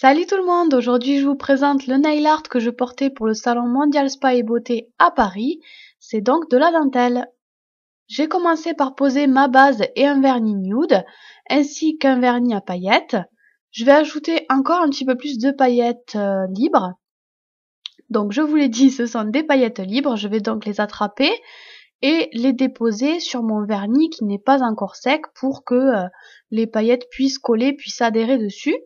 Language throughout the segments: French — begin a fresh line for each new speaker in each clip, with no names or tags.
Salut tout le monde, aujourd'hui je vous présente le nail art que je portais pour le salon mondial spa et beauté à Paris, c'est donc de la dentelle. J'ai commencé par poser ma base et un vernis nude, ainsi qu'un vernis à paillettes. Je vais ajouter encore un petit peu plus de paillettes euh, libres. Donc je vous l'ai dit, ce sont des paillettes libres, je vais donc les attraper et les déposer sur mon vernis qui n'est pas encore sec pour que euh, les paillettes puissent coller, puissent adhérer dessus.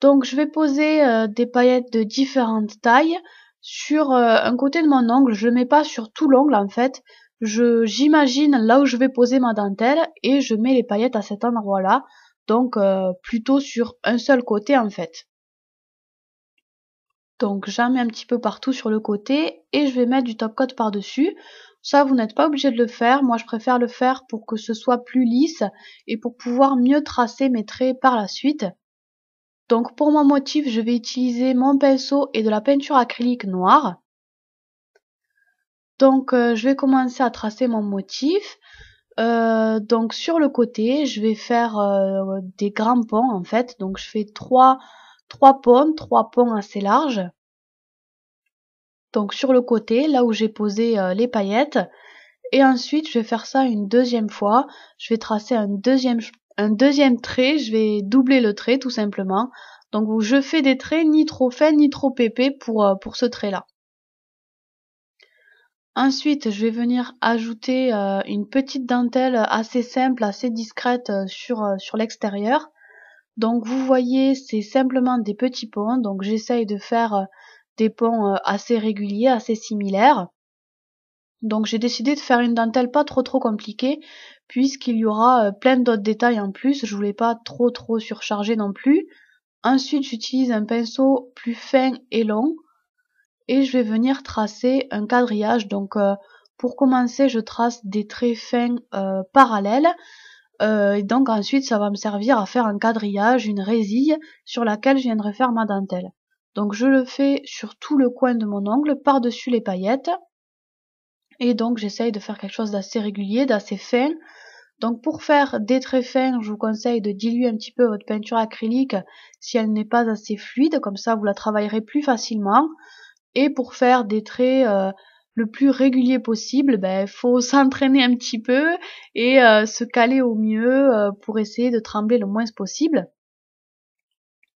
Donc je vais poser euh, des paillettes de différentes tailles sur euh, un côté de mon ongle. Je ne mets pas sur tout l'ongle en fait. J'imagine là où je vais poser ma dentelle et je mets les paillettes à cet endroit-là. Donc euh, plutôt sur un seul côté en fait. Donc j'en mets un petit peu partout sur le côté et je vais mettre du top coat par-dessus. Ça, vous n'êtes pas obligé de le faire. Moi, je préfère le faire pour que ce soit plus lisse et pour pouvoir mieux tracer mes traits par la suite. Donc pour mon motif, je vais utiliser mon pinceau et de la peinture acrylique noire. Donc euh, je vais commencer à tracer mon motif. Euh, donc sur le côté, je vais faire euh, des grands ponts en fait. Donc je fais trois, trois ponts, trois ponts assez larges. Donc sur le côté, là où j'ai posé les paillettes. Et ensuite, je vais faire ça une deuxième fois. Je vais tracer un deuxième un deuxième trait, je vais doubler le trait tout simplement. Donc je fais des traits ni trop fins ni trop épais pour, euh, pour ce trait-là. Ensuite, je vais venir ajouter euh, une petite dentelle assez simple, assez discrète euh, sur, sur l'extérieur. Donc vous voyez, c'est simplement des petits ponts. Donc j'essaye de faire des ponts assez réguliers, assez similaires. Donc j'ai décidé de faire une dentelle pas trop trop compliquée puisqu'il y aura euh, plein d'autres détails en plus, je voulais pas trop trop surcharger non plus. Ensuite j'utilise un pinceau plus fin et long et je vais venir tracer un quadrillage. Donc euh, pour commencer je trace des traits fins euh, parallèles et donc ensuite ça va me servir à faire un quadrillage, une résille sur laquelle je viendrai faire ma dentelle. Donc je le fais sur tout le coin de mon ongle par-dessus les paillettes et donc j'essaye de faire quelque chose d'assez régulier, d'assez fin. Donc pour faire des traits fins, je vous conseille de diluer un petit peu votre peinture acrylique si elle n'est pas assez fluide, comme ça vous la travaillerez plus facilement. Et pour faire des traits euh, le plus régulier possible, il ben, faut s'entraîner un petit peu et euh, se caler au mieux euh, pour essayer de trembler le moins possible.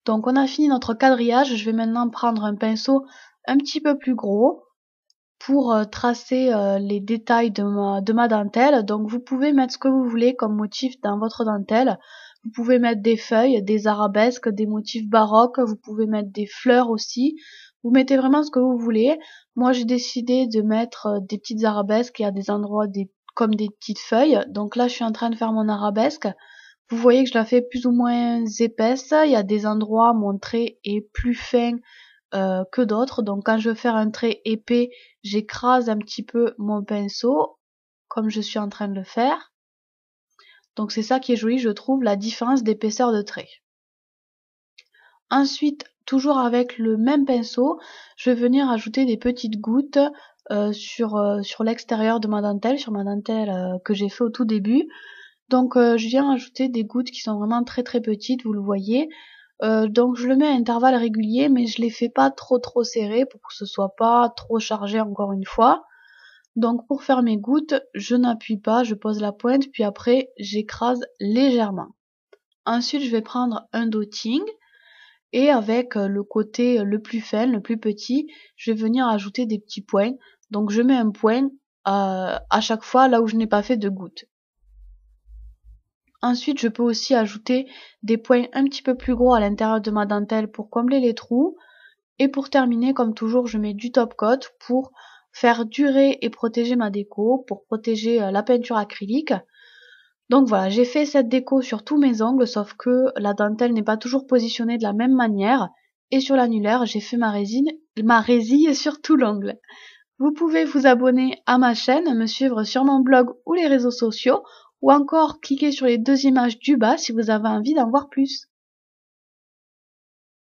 Donc on a fini notre quadrillage, je vais maintenant prendre un pinceau un petit peu plus gros pour euh, tracer euh, les détails de ma, de ma dentelle. Donc vous pouvez mettre ce que vous voulez comme motif dans votre dentelle. Vous pouvez mettre des feuilles, des arabesques, des motifs baroques, vous pouvez mettre des fleurs aussi. Vous mettez vraiment ce que vous voulez. Moi j'ai décidé de mettre euh, des petites arabesques et à des endroits des, comme des petites feuilles. Donc là je suis en train de faire mon arabesque. Vous voyez que je la fais plus ou moins épaisse. Il y a des endroits, montrés et plus fins euh, que d'autres. Donc quand je veux faire un trait épais, j'écrase un petit peu mon pinceau, comme je suis en train de le faire. Donc c'est ça qui est joli, je trouve, la différence d'épaisseur de trait. Ensuite, toujours avec le même pinceau, je vais venir ajouter des petites gouttes euh, sur, euh, sur l'extérieur de ma dentelle, sur ma dentelle que j'ai fait au tout début. Donc je viens ajouter des gouttes qui sont vraiment très très petites, vous le voyez. Euh, donc je le mets à intervalles réguliers, mais je les fais pas trop trop serrés pour que ce soit pas trop chargé encore une fois. Donc pour faire mes gouttes, je n'appuie pas, je pose la pointe, puis après j'écrase légèrement. Ensuite je vais prendre un doting et avec euh, le côté le plus fin, le plus petit, je vais venir ajouter des petits points. Donc je mets un point à, euh, à chaque fois là où je n'ai pas fait de gouttes. Ensuite, je peux aussi ajouter des points un petit peu plus gros à l'intérieur de ma dentelle pour combler les trous. Et pour terminer, comme toujours, je mets du top coat pour faire durer et protéger ma déco, pour protéger euh, la peinture acrylique. Donc voilà, j'ai fait cette déco sur tous mes angles, sauf que la dentelle n'est pas toujours positionnée de la même manière. Et sur l'annulaire, j'ai fait ma résine, ma résille sur tout l'angle. Vous pouvez vous abonner à ma chaîne, me suivre sur mon blog ou les réseaux sociaux ou encore cliquez sur les deux images du bas si vous avez envie d'en voir plus.